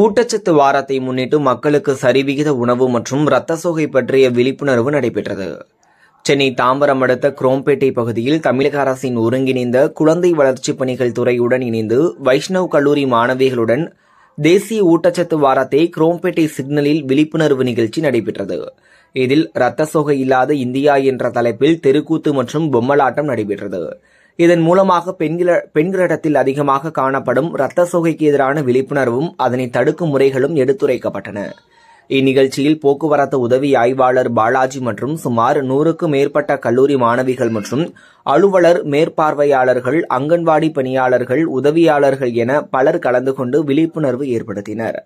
ஊட்டச்சத்து வாரத்தை முன்னிட்டு மக்களுக்கு சரிவிகித உணவு மற்றும் இரத்த சோகை பற்றிய விழிப்புணர்வு நடைபெற்றது சென்னை தாம்பரம் அடுத்த குரோம்பேட்டை பகுதியில் தமிழக அரசின் ஒருங்கிணைந்த குழந்தை வளர்ச்சிப் பணிகள் துறையுடன் இணைந்து வைஷ்ணவ் கல்லூரி மாணவிகளுடன் தேசிய ஊட்டச்சத்து வாரத்தை குரோம்பேட்டை சிக்னலில் விழிப்புணர்வு நிகழ்ச்சி நடைபெற்றது இதில் இரத்த சோகை இல்லாத இந்தியா என்ற தலைப்பில் தெருக்கூத்து மற்றும் பொம்மலாட்டம் நடைபெற்றது இதன் மூலமாக பெண்கள பெண்களிடத்தில் அதிகமாக காணப்படும் இரத்த சோகைக்கு எதிரான விழிப்புணர்வும் அதனை தடுக்கும் முறைகளும் எடுத்துரைக்கப்பட்டன இந்நிகழ்ச்சியில் போக்குவரத்து உதவி ஆய்வாளர் பாலாஜி மற்றும் சுமார் நூறுக்கும் மேற்பட்ட கல்லூரி மாணவிகள் மற்றும் அலுவலர் மேற்பார்வையாளர்கள் அங்கன்வாடி பணியாளர்கள் உதவியாளர்கள் என பலர் கலந்து கொண்டு விழிப்புணர்வு ஏற்படுத்தினர்